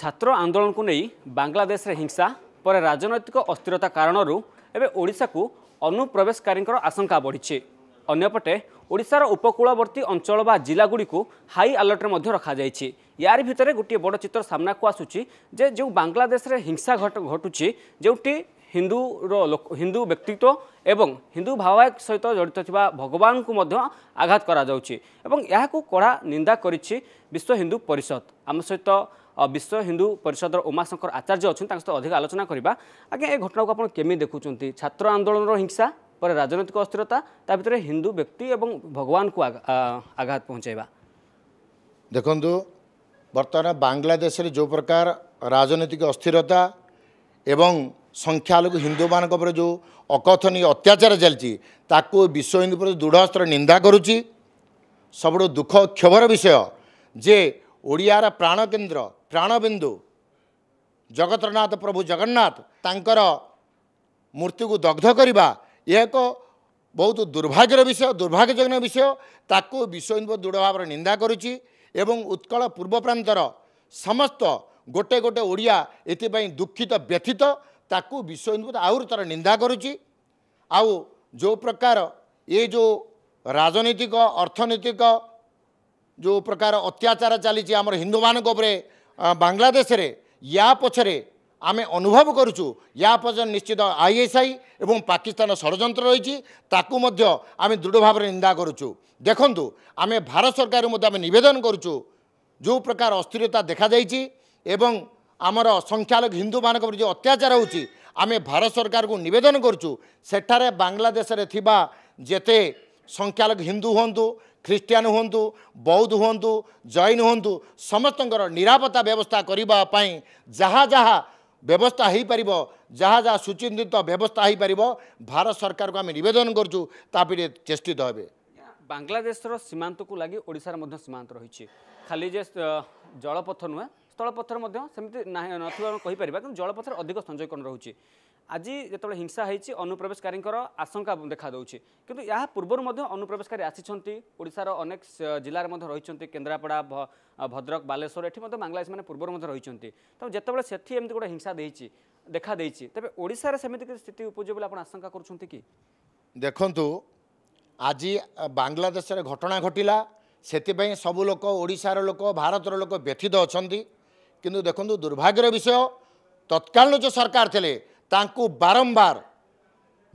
ଛାତ୍ର ଆନ୍ଦୋଳନକୁ ନେଇ ବାଂଲାଦେଶରେ ହିଂସା ପରେ ରାଜନୈତିକ ଅସ୍ଥିରତା କାରଣରୁ ଏବେ ଓଡ଼ିଶାକୁ ଅନୁପ୍ରବେଶକାରୀଙ୍କର ଆଶଙ୍କା ବଢ଼ିଛି ଅନ୍ୟପଟେ ଓଡ଼ିଶାର ଉପକୂଳବର୍ତ୍ତୀ ଅଞ୍ଚଳ ବା ଜିଲ୍ଲାଗୁଡ଼ିକୁ ହାଇ ଆଲର୍ଟରେ ମଧ୍ୟ ରଖାଯାଇଛି ୟାରି ଭିତରେ ଗୋଟିଏ ବଡ଼ ଚିତ୍ର ସାମ୍ନାକୁ ଆସୁଛି ଯେ ଯେଉଁ ବାଂଲାଦେଶରେ ହିଂସା ଘଟୁଛି ଯେଉଁଠି ହିନ୍ଦୁର ହିନ୍ଦୁ ବ୍ୟକ୍ତିତ୍ୱ ଏବଂ ହିନ୍ଦୁ ଭାବାବେଗ ସହିତ ଜଡ଼ିତ ଥିବା ଭଗବାନଙ୍କୁ ମଧ୍ୟ ଆଘାତ କରାଯାଉଛି ଏବଂ ଏହାକୁ କଡ଼ା ନିନ୍ଦା କରିଛି ବିଶ୍ୱ ହିନ୍ଦୁ ପରିଷଦ ଆମ ସହିତ ବିଶ୍ୱ ହିନ୍ଦୁ ପରିଷଦର ଉମାଶଙ୍କର ଆଚାର୍ଯ୍ୟ ଅଛନ୍ତି ତାଙ୍କ ସହିତ ଅଧିକ ଆଲୋଚନା କରିବା ଆଜ୍ଞା ଏ ଘଟଣାକୁ ଆପଣ କେମିତି ଦେଖୁଛନ୍ତି ଛାତ୍ର ଆନ୍ଦୋଳନର ହିଂସା ପରେ ରାଜନୈତିକ ଅସ୍ଥିରତା ତା ଭିତରେ ହିନ୍ଦୁ ବ୍ୟକ୍ତି ଏବଂ ଭଗବାନଙ୍କୁ ଆଘାତ ପହଞ୍ଚାଇବା ଦେଖନ୍ତୁ ବର୍ତ୍ତମାନ ବାଂଲାଦେଶରେ ଯେଉଁ ପ୍ରକାର ରାଜନୈତିକ ଅସ୍ଥିରତା ଏବଂ ସଂଖ୍ୟାଲଘୁ ହିନ୍ଦୁମାନଙ୍କ ଉପରେ ଯେଉଁ ଅକଥନୀୟ ଅତ୍ୟାଚାର ଚାଲିଛି ତାକୁ ବିଶ୍ୱ ହିନ୍ଦୁ ପ୍ରତି ଦୃଢ଼ସ୍ତ୍ର ନିନ୍ଦା କରୁଛି ସବୁଠୁ ଦୁଃଖ କ୍ଷୋଭର ବିଷୟ ଯେ ଓଡ଼ିଆର ପ୍ରାଣକେନ୍ଦ୍ର ପ୍ରାଣବିନ୍ଦୁ ଜଗତନାଥ ପ୍ରଭୁ ଜଗନ୍ନାଥ ତାଙ୍କର ମୂର୍ତ୍ତିକୁ ଦଗ୍ଧ କରିବା ଏହା ଏକ ବହୁତ ଦୁର୍ଭାଗ୍ୟର ବିଷୟ ଦୁର୍ଭାଗ୍ୟଜନକ ବିଷୟ ତାକୁ ବିଶ୍ୱ ହିନ୍ଦୁ ଦୃଢ଼ ଭାବରେ ନିନ୍ଦା କରୁଛି ଏବଂ ଉତ୍କଳ ପୂର୍ବ ପ୍ରାନ୍ତର ସମସ୍ତ ଗୋଟେ ଗୋଟେ ଓଡ଼ିଆ ଏଥିପାଇଁ ଦୁଃଖିତ ବ୍ୟଥିତ ତାକୁ ବିଶ୍ୱ ହିନ୍ଦୁ ଆହୁରି ତା'ର ନିନ୍ଦା କରୁଛି ଆଉ ଯେଉଁ ପ୍ରକାର ଏ ଯେଉଁ ରାଜନୈତିକ ଅର୍ଥନୈତିକ ଯେଉଁ ପ୍ରକାର ଅତ୍ୟାଚାର ଚାଲିଛି ଆମର ହିନ୍ଦୁମାନଙ୍କ ଉପରେ ବାଂଲାଦେଶରେ ୟା ପଛରେ ଆମେ ଅନୁଭବ କରୁଛୁ ୟା ପଛରେ ନିଶ୍ଚିତ ଆଇଏସ୍ଆଇ ଏବଂ ପାକିସ୍ତାନ ଷଡ଼ଯନ୍ତ୍ର ରହିଛି ତାକୁ ମଧ୍ୟ ଆମେ ଦୃଢ଼ ଭାବରେ ନିନ୍ଦା କରୁଛୁ ଦେଖନ୍ତୁ ଆମେ ଭାରତ ସରକାରଙ୍କୁ ମଧ୍ୟ ଆମେ ନିବେଦନ କରୁଛୁ ଯେଉଁ ପ୍ରକାର ଅସ୍ଥିରତା ଦେଖାଯାଇଛି ଏବଂ ଆମର ସଂଖ୍ୟାଲଘୁ ହିନ୍ଦୁମାନଙ୍କ ଉପରେ ଯେଉଁ ଅତ୍ୟାଚାର ହେଉଛି ଆମେ ଭାରତ ସରକାରକୁ ନିବେଦନ କରୁଛୁ ସେଠାରେ ବାଂଲାଦେଶରେ ଥିବା ଯେତେ ସଂଖ୍ୟାଲଘୁ ହିନ୍ଦୁ ହୁଅନ୍ତୁ ଖ୍ରୀଷ୍ଟିଆନ ହୁଅନ୍ତୁ ବୌଦ୍ଧ ହୁଅନ୍ତୁ ଜୈନ ହୁଅନ୍ତୁ ସମସ୍ତଙ୍କର ନିରାପତ୍ତା ବ୍ୟବସ୍ଥା କରିବା ପାଇଁ ଯାହା ଯାହା ବ୍ୟବସ୍ଥା ହୋଇପାରିବ ଯାହା ଯାହା ସୁଚିନ୍ତିତ ବ୍ୟବସ୍ଥା ହୋଇପାରିବ ଭାରତ ସରକାରକୁ ଆମେ ନିବେଦନ କରୁଛୁ ତା ପରେ ଚେଷ୍ଟିତ ହେବେ ବାଂଲାଦେଶର ସୀମାନ୍ତକୁ ଲାଗି ଓଡ଼ିଶାରେ ମଧ୍ୟ ସୀମାନ୍ତ ରହିଛି ଖାଲି ଯେ ଜଳପଥ ନୁହେଁ ସ୍ଥଳପଥର ମଧ୍ୟ ସେମିତି ନାହିଁ ନଥିବା ଆମେ କହିପାରିବା କିନ୍ତୁ ଜଳପଥରେ ଅଧିକ ସଞ୍ଚୟକରଣ ରହୁଛି আজি যেতবে হিংসা হয়েছে অনুপ্রবেশকারীঙ্কর আশঙ্কা দেখা দেছে কিন্তু এর পূর্ব অনুপ্রবেশকারী আসছেন ওড়শার অনেক জেলার মধ্যে রয়েছেন কেন্দ্রাপড়া ভদ্রক বালেশ্বর এটি মধ্যে বাংলাদেশ মানে পূর্ব মধ্যে রয়েছেন তো যেতবে সেটি এমনি গোটে হিংসা দিয়েছে দেখা দিয়েছে তবে ওড়শার সেমিতি কিছু স্থিতি উপজ বলে আপনার আশঙ্কা করছেন কি দেখুন আজি বাংলাদেশের ঘটনা ঘটিলা ସେଥିପାଇଁ সবু লোক ଓଡ଼ିଶାର লোক ভারতের লোক ব্যথিত অনেক কিন্তু দেখুন দুর্ভাগ্যের বিষয় তৎকালীন যে সরকার ଥିଲେ ତାଙ୍କୁ ବାରମ୍ବାର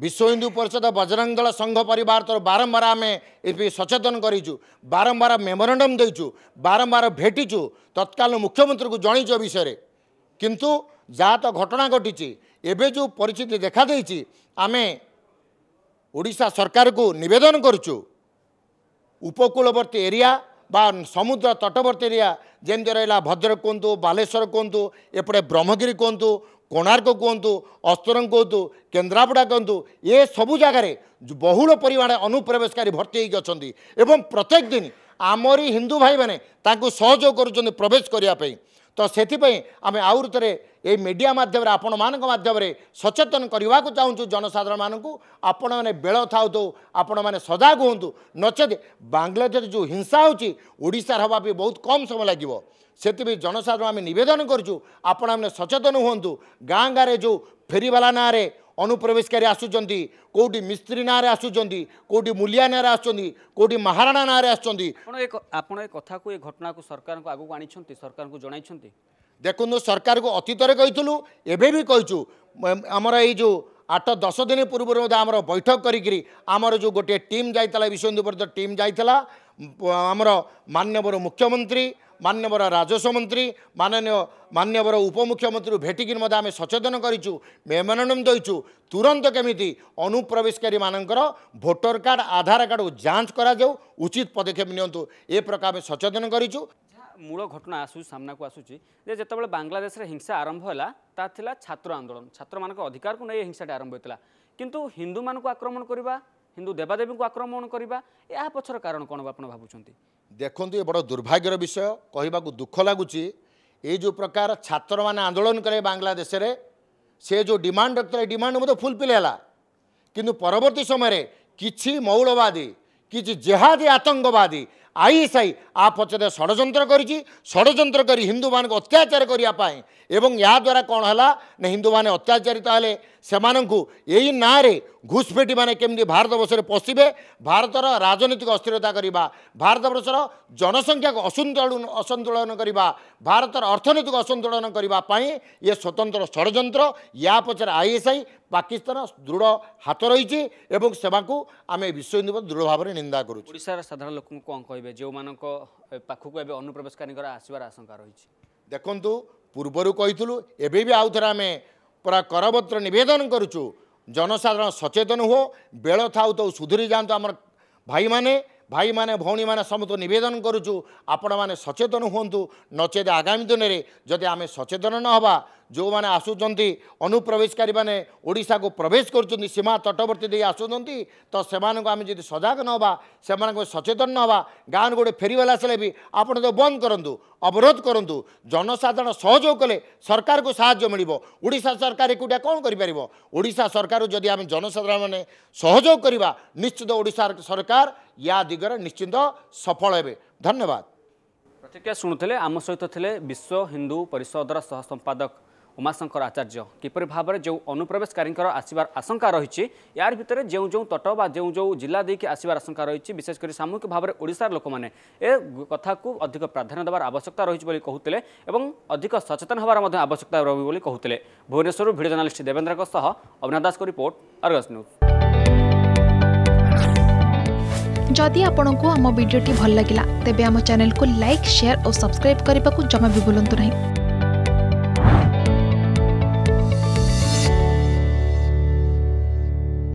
ବିଶ୍ୱ ହିନ୍ଦୁ ପରିଷଦ ବଜରଙ୍ଗ ଦଳ ସଂଘ ପରିବାର ତୋର ବାରମ୍ବାର ଆମେ ଏବେ ସଚେତନ କରିଛୁ ବାରମ୍ବାର ମେମୋରାଣ୍ଡମ୍ ଦେଇଛୁ ବାରମ୍ବାର ଭେଟିଛୁ ତତ୍କାଳ ମୁଖ୍ୟମନ୍ତ୍ରୀଙ୍କୁ ଜଣେଇଛୁ ବିଷୟରେ କିନ୍ତୁ ଯାହା ତ ଘଟଣା ଘଟିଛି ଏବେ ଯେଉଁ ପରିସ୍ଥିତି ଦେଖାଦେଇଛି ଆମେ ଓଡ଼ିଶା ସରକାରକୁ ନିବେଦନ କରୁଛୁ ଉପକୂଳବର୍ତ୍ତୀ ଏରିଆ ବା ସମୁଦ୍ର ତଟବର୍ତ୍ତୀ ଏରିଆ ଯେମିତି ରହିଲା ଭଦ୍ରକ କୁହନ୍ତୁ ବାଲେଶ୍ୱର କୁହନ୍ତୁ ଏପଟେ ବ୍ରହ୍ମଗିରି କୁହନ୍ତୁ କୋଣାର୍କ କୁହନ୍ତୁ ଅସ୍ତରଙ୍ଗ କୁହନ୍ତୁ କେନ୍ଦ୍ରାପଡ଼ା କୁହନ୍ତୁ ଏ ସବୁ ଜାଗାରେ ବହୁଳ ପରିମାଣରେ ଅନୁପ୍ରବେଶକାରୀ ଭର୍ତ୍ତି ହୋଇକି ଅଛନ୍ତି ଏବଂ ପ୍ରତ୍ୟେକ ଦିନ ଆମରି ହିନ୍ଦୁ ଭାଇମାନେ ତାଙ୍କୁ ସହଯୋଗ କରୁଛନ୍ତି ପ୍ରବେଶ କରିବା ପାଇଁ ତ ସେଥିପାଇଁ ଆମେ ଆହୁରି ଥରେ ଏଇ ମିଡ଼ିଆ ମାଧ୍ୟମରେ ଆପଣମାନଙ୍କ ମାଧ୍ୟମରେ ସଚେତନ କରିବାକୁ ଚାହୁଁଛୁ ଜନସାଧାରଣମାନଙ୍କୁ ଆପଣମାନେ ବେଳ ଥାଉଥାଉ ଆପଣମାନେ ସଜାଗ ହୁଅନ୍ତୁ ନଚେତ୍ ବାଂଲାଦେଶରେ ଯେଉଁ ହିଂସା ହେଉଛି ଓଡ଼ିଶାରେ ହେବା ପାଇଁ ବହୁତ କମ୍ ସମୟ ଲାଗିବ ସେଥିପାଇଁ ଜନସାଧାରଣ ଆମେ ନିବେଦନ କରୁଛୁ ଆପଣମାନେ ସଚେତନ ହୁଅନ୍ତୁ ଗାଁ ଗାଁରେ ଯେଉଁ ଫେରିବାଲା ନାଁରେ ଅନୁପ୍ରବେଶକାରୀ ଆସୁଛନ୍ତି କେଉଁଠି ମିସ୍ତ୍ରୀ ନାଁରେ ଆସୁଛନ୍ତି କେଉଁଠି ମୁଲିଆ ନାଁରେ ଆସୁଛନ୍ତି କେଉଁଠି ମହାରାଣା ନାଁରେ ଆସୁଛନ୍ତି ଆପଣ ଏ କଥାକୁ ଏ ଘଟଣାକୁ ସରକାରଙ୍କୁ ଆଗକୁ ଆଣିଛନ୍ତି ସରକାରଙ୍କୁ ଜଣାଇଛନ୍ତି ଦେଖନ୍ତୁ ସରକାରକୁ ଅତୀତରେ କହିଥିଲୁ ଏବେ ବି କହିଛୁ ଆମର ଏଇ ଯେଉଁ ଆଠ ଦଶ ଦିନ ପୂର୍ବରୁ ମଧ୍ୟ ଆମର ବୈଠକ କରିକିରି ଆମର ଯେଉଁ ଗୋଟିଏ ଟିମ୍ ଯାଇଥିଲା ବିଶ୍ୱନ୍ଦୁପୁର ଟିମ୍ ଯାଇଥିଲା ଆମର ମାନ୍ୟବର ମୁଖ୍ୟମନ୍ତ୍ରୀ ମାନ୍ୟବର ରାଜସ୍ୱ ମନ୍ତ୍ରୀ ମାନନୀୟ ମାନ୍ୟବର ଉପମୁଖ୍ୟମନ୍ତ୍ରୀ ଭେଟିକିରି ମଧ୍ୟ ଆମେ ସଚେତନ କରିଛୁ ମେମୋରାଣ୍ଡମ୍ ଦେଇଛୁ ତୁରନ୍ତ କେମିତି ଅନୁପ୍ରବେଶକାରୀମାନଙ୍କର ଭୋଟର କାର୍ଡ଼ ଆଧାର କାର୍ଡ଼କୁ ଯାଞ୍ଚ କରାଯାଉ ଉଚିତ ପଦକ୍ଷେପ ନିଅନ୍ତୁ ଏ ପ୍ରକାର ଆମେ ସଚେତନ କରିଛୁ ମୂଳ ଘଟଣା ଆସୁଛି ସାମ୍ନାକୁ ଆସୁଛି ଯେ ଯେତେବେଳେ ବାଂଲାଦେଶରେ ହିଂସା ଆରମ୍ଭ ହେଲା ତାହା ଥିଲା ଛାତ୍ର ଆନ୍ଦୋଳନ ଛାତ୍ରମାନଙ୍କ ଅଧିକାରକୁ ନେଇ ହିଂସାଟା ଆରମ୍ଭ ହୋଇଥିଲା କିନ୍ତୁ ହିନ୍ଦୁମାନଙ୍କୁ ଆକ୍ରମଣ କରିବା ହିନ୍ଦୁ ଦେବାଦେବୀଙ୍କୁ ଆକ୍ରମଣ କରିବା ଏହା ପଛର କାରଣ କ'ଣ ଆପଣ ଭାବୁଛନ୍ତି ଦେଖନ୍ତୁ ଏ ବଡ଼ ଦୁର୍ଭାଗ୍ୟର ବିଷୟ କହିବାକୁ ଦୁଃଖ ଲାଗୁଛି ଏଇ ଯେଉଁ ପ୍ରକାର ଛାତ୍ରମାନେ ଆନ୍ଦୋଳନ କରେ ବାଂଲାଦେଶରେ ସେ ଯେଉଁ ଡିମାଣ୍ଡ ରଖିଥିଲେ ଡିମାଣ୍ଡ ମଧ୍ୟ ଫୁଲଫିଲ୍ ହେଲା କିନ୍ତୁ ପରବର୍ତ୍ତୀ ସମୟରେ କିଛି ମୌଳବାଦୀ କିଛି ଜେହାଦୀ ଆତଙ୍କବାଦୀ ଆଇଏସ୍ଆଇ ଆ ପଛରେ ଷଡ଼ଯନ୍ତ୍ର କରିଛି ଷଡ଼ଯନ୍ତ୍ର କରି ହିନ୍ଦୁମାନଙ୍କୁ ଅତ୍ୟାଚାର କରିବା ପାଇଁ ଏବଂ ଏହାଦ୍ୱାରା କ'ଣ ହେଲା ନା ହିନ୍ଦୁମାନେ ଅତ୍ୟାଚାରିତ ହେଲେ ସେମାନଙ୍କୁ ଏହି ନାଁରେ ଘୁଷପେଟିମାନେ କେମିତି ଭାରତବର୍ଷରେ ପଶିବେ ଭାରତର ରାଜନୈତିକ ଅସ୍ଥିରତା କରିବା ଭାରତବର୍ଷର ଜନସଂଖ୍ୟାକୁ ଅସନ୍ତୁଳନ ଅସନ୍ତୁଳନ କରିବା ଭାରତର ଅର୍ଥନୈତିକ ଅସନ୍ତୁଳନ କରିବା ପାଇଁ ଇଏ ସ୍ୱତନ୍ତ୍ର ଷଡ଼ଯନ୍ତ୍ର ୟା ପଛରେ ଆଇଏସ୍ଆଇ ପାକିସ୍ତାନ ଦୃଢ଼ ହାତ ରହିଛି ଏବଂ ସେମାନଙ୍କୁ ଆମେ ବିଶ୍ୱ ହିନ୍ଦୁ ଦୃଢ଼ ଭାବରେ ନିନ୍ଦା କରୁଛୁ ଓଡ଼ିଶାର ସାଧାରଣ ଲୋକଙ୍କୁ କ'ଣ କହିବେ ଯେଉଁମାନଙ୍କ ପାଖକୁ ଏବେ ଅନୁପ୍ରବେଶକାରୀଙ୍କର ଆସିବାର ଆଶଙ୍କା ରହିଛି ଦେଖନ୍ତୁ ପୂର୍ବରୁ କହିଥିଲୁ ଏବେ ବି ଆଉଥରେ ଆମେ ପୁରା କରବତ୍ର ନିବେଦନ କରୁଛୁ ଜନସାଧାରଣ ସଚେତନ ହୁଅ ବେଳ ଥାଉ ତ ସୁଧୁରି ଯାଆନ୍ତୁ ଆମର ଭାଇମାନେ ଭାଇମାନେ ଭଉଣୀମାନେ ସମସ୍ତଙ୍କୁ ନିବେଦନ କରୁଛୁ ଆପଣମାନେ ସଚେତନ ହୁଅନ୍ତୁ ନଚେତ ଆଗାମୀ ଦିନରେ ଯଦି ଆମେ ସଚେତନ ନ ହେବା ଯେଉଁମାନେ ଆସୁଛନ୍ତି ଅନୁପ୍ରବେଶକାରୀମାନେ ଓଡ଼ିଶାକୁ ପ୍ରବେଶ କରୁଛନ୍ତି ସୀମା ତଟବର୍ତ୍ତୀ ଦେଇ ଆସୁଛନ୍ତି ତ ସେମାନଙ୍କୁ ଆମେ ଯଦି ସଜାଗ ନ ହେବା ସେମାନଙ୍କୁ ସଚେତନ ନ ହେବା ଗାଁରୁ ଗୋଟେ ଫେରିବାଲା ଆସିଲେ ବି ଆପଣ ତ ବନ୍ଦ କରନ୍ତୁ ଅବରୋଧ କରନ୍ତୁ ଜନସାଧାରଣ ସହଯୋଗ କଲେ ସରକାରକୁ ସାହାଯ୍ୟ ମିଳିବ ଓଡ଼ିଶା ସରକାର ଏକୁଟିଆ କ'ଣ କରିପାରିବ ଓଡ଼ିଶା ସରକାରକୁ ଯଦି ଆମେ ଜନସାଧାରଣମାନେ ସହଯୋଗ କରିବା ନିଶ୍ଚିତ ଓଡ଼ିଶା ସରକାର ୟା ଦିଗରେ ନିଶ୍ଚିନ୍ତ ସଫଳ ହେବେ ଧନ୍ୟବାଦ ପ୍ରତିକ୍ରିୟା ଶୁଣୁଥିଲେ ଆମ ସହିତ ଥିଲେ ବିଶ୍ୱ ହିନ୍ଦୁ ପରିଷଦର ସହସମ୍ପାଦକ ଉମାଶଙ୍କର ଆଚାର୍ଯ୍ୟ କିପରି ଭାବରେ ଯେଉଁ ଅନୁପ୍ରବେଶକାରୀଙ୍କର ଆସିବାର ଆଶଙ୍କା ରହିଛି ୟାର ଭିତରେ ଯେଉଁ ଯେଉଁ ତଟ ବା ଯେଉଁ ଯେଉଁ ଜିଲ୍ଲା ଦେଇକି ଆସିବାର ଆଶଙ୍କା ରହିଛି ବିଶେଷ କରି ସାମୂହିକ ଭାବରେ ଓଡ଼ିଶାର ଲୋକମାନେ ଏ କଥାକୁ ଅଧିକ ପ୍ରାଧାନ୍ୟ ଦେବାର ଆବଶ୍ୟକତା ରହିଛି ବୋଲି କହୁଥିଲେ ଏବଂ ଅଧିକ ସଚେତନ ହେବାର ମଧ୍ୟ ଆବଶ୍ୟକତା ରହିବ ବୋଲି କହୁଥିଲେ ଭୁବନେଶ୍ୱରରୁ ଭିଡ଼ିଓ ଜର୍ଣ୍ଣାଲିଷ୍ଟ ଦେବେନ୍ଦ୍ରଙ୍କ ସହ ଅଭିନାଥ ଦାସଙ୍କ ରିପୋର୍ଟ ଅର୍ଗସ୍ ନ୍ୟୁଜ୍ ଯଦି ଆପଣଙ୍କୁ ଆମ ଭିଡ଼ିଓଟି ଭଲ ଲାଗିଲା ତେବେ ଆମ ଚ୍ୟାନେଲକୁ ଲାଇକ୍ ସେୟାର ଓ ସବସ୍କ୍ରାଇବ୍ କରିବାକୁ ଜମା ବି ଭୁଲନ୍ତୁ ନାହିଁ